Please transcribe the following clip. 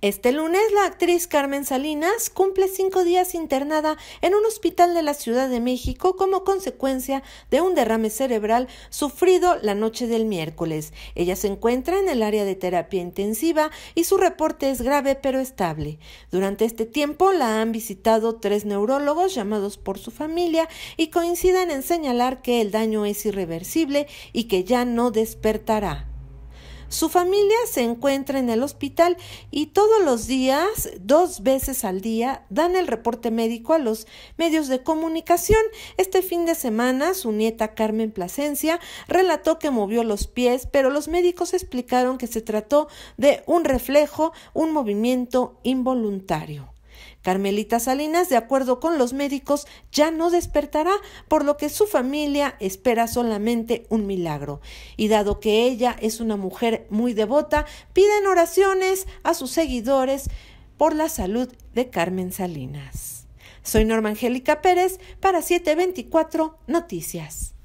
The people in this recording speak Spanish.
Este lunes, la actriz Carmen Salinas cumple cinco días internada en un hospital de la Ciudad de México como consecuencia de un derrame cerebral sufrido la noche del miércoles. Ella se encuentra en el área de terapia intensiva y su reporte es grave pero estable. Durante este tiempo la han visitado tres neurólogos llamados por su familia y coinciden en señalar que el daño es irreversible y que ya no despertará. Su familia se encuentra en el hospital y todos los días, dos veces al día, dan el reporte médico a los medios de comunicación. Este fin de semana, su nieta Carmen Plasencia relató que movió los pies, pero los médicos explicaron que se trató de un reflejo, un movimiento involuntario. Carmelita Salinas, de acuerdo con los médicos, ya no despertará, por lo que su familia espera solamente un milagro. Y dado que ella es una mujer muy devota, piden oraciones a sus seguidores por la salud de Carmen Salinas. Soy Norma Angélica Pérez para 724 Noticias.